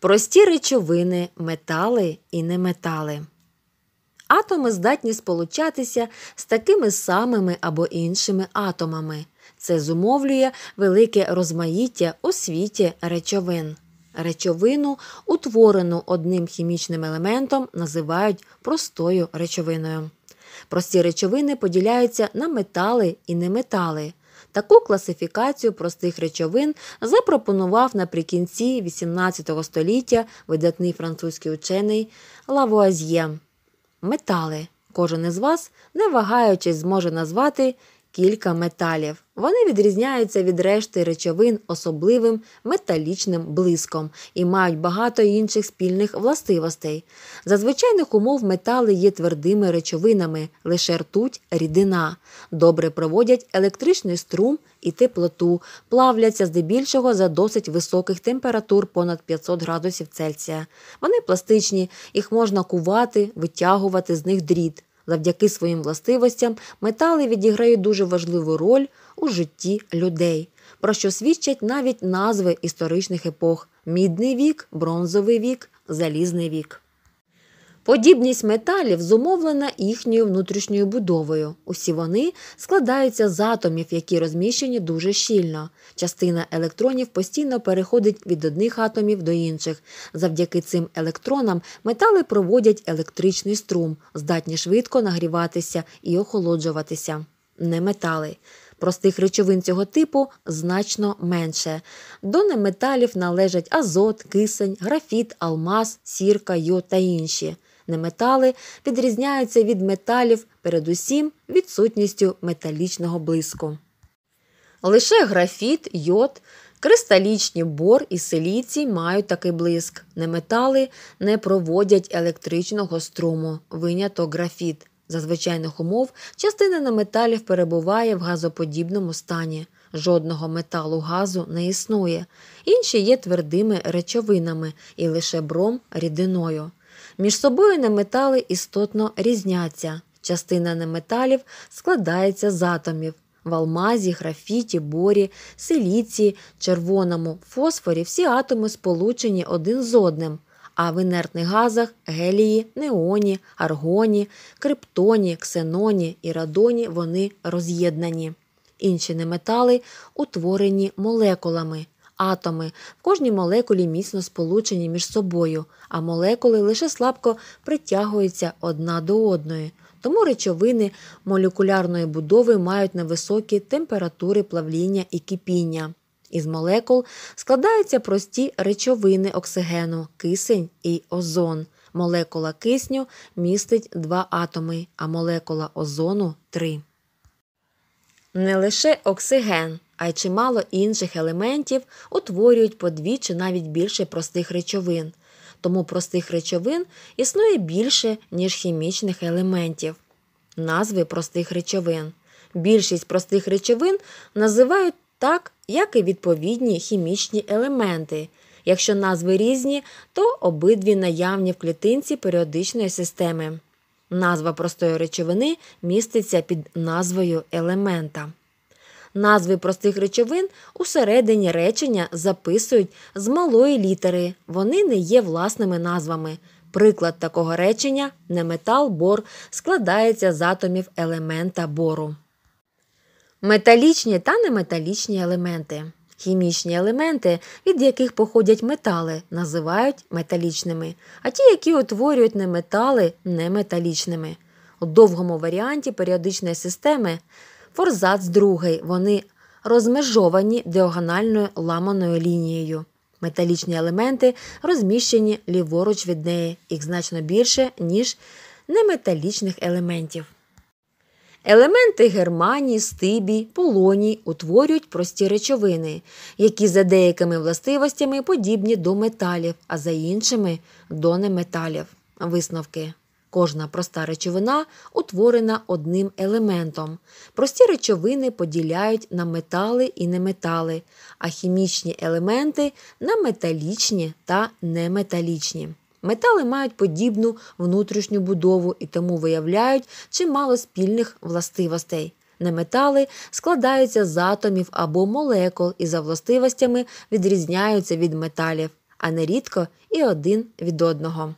прості речовини, метали і неметали. Атоми здатні сполучатися з такими самими або іншими атомами. Це зумовлює велике розмаїття у світі речовин. Речовину, утворену одним хімічним елементом, називають простою речовиною. Прості речовини поділяються на метали і неметали. Таку класифікацію простих речовин запропонував наприкінці XVIII століття видатний французький учений Лавуазьє. Метали. Кожен із вас, не вагаючись, зможе назвати кілька металів. Вони відрізняються від решти речовин особливим металічним блиском і мають багато інших спільних властивостей. За звичайних умов метали є твердими речовинами, лише ртуть рідина. Добре проводять електричний струм і теплоту, плавляться здебільшого за досить високих температур понад 500 градусів Цельсія. Вони пластичні, їх можна кувати, витягувати з них дріт. Завдяки своїм властивостям метали відіграють дуже важливу роль у житті людей, про що свідчать навіть назви історичних епох мідний вік, бронзовий вік, залізний вік. Подібність металів зумовлена їхньою внутрішньою будовою. Усі вони складаються з атомів, які розміщені дуже щільно. Частина електронів постійно переходить від одних атомів до інших. Завдяки цим електронам метали проводять електричний струм, здатні швидко нагріватися і охолоджуватися. Не метали. Простих речовин цього типу значно менше. До неметалів належать азот, кисень, графіт, алмаз, сірка, йод та інші неметали відрізняються від металів, передусім відсутністю металічного блиску. Лише графіт, йод, кристалічні бор і силіцій мають такий блиск. Неметали не проводять електричного струму, виняток графіт. За звичайних умов частина неметалів перебуває в газоподібному стані. Жодного металу газу не існує. Інші є твердими речовинами і лише бром рідиною. Між собою неметали істотно різняться. Частина неметалів складається з атомів. В алмазі, графіті, борі, силіції, червоному, фосфорі всі атоми сполучені один з одним, а в інертних газах гелії, неоні, аргоні, криптоні, ксеноні і радоні вони роз'єднані. Інші неметали утворені молекулами, атоми в кожній молекулі міцно сполучені між собою, а молекули лише слабко притягуються одна до одної. Тому речовини молекулярної будови мають невисокі температури плавління і кипіння. Із молекул складаються прості речовини оксигену, кисень і озон. Молекула кисню містить два атоми, а молекула озону три. Не лише оксиген, а й чимало інших елементів утворюють по дві чи навіть більше простих речовин. Тому простих речовин існує більше, ніж хімічних елементів. Назви простих речовин. Більшість простих речовин називають так, як і відповідні хімічні елементи. Якщо назви різні, то обидві наявні в клітинці періодичної системи. Назва простої речовини міститься під назвою елемента. Назви простих речовин усередині речення записують з малої літери. Вони не є власними назвами. Приклад такого речення неметал бор складається з атомів елемента бору. Металічні та неметалічні елементи. Хімічні елементи, від яких походять метали, називають металічними, а ті, які утворюють неметали неметалічними. У довгому варіанті періодичної системи форзац другий. Вони розмежовані діагональною ламаною лінією. Металічні елементи розміщені ліворуч від неї, їх значно більше, ніж неметалічних елементів. Елементи германії, стибій, полоній утворюють прості речовини, які за деякими властивостями подібні до металів, а за іншими до неметалів. Висновки Кожна проста речовина утворена одним елементом. Прості речовини поділяють на метали і неметали, а хімічні елементи на металічні та неметалічні. Метали мають подібну внутрішню будову і тому виявляють чимало спільних властивостей. Неметали складаються з атомів або молекул і за властивостями відрізняються від металів, а нерідко і один від одного.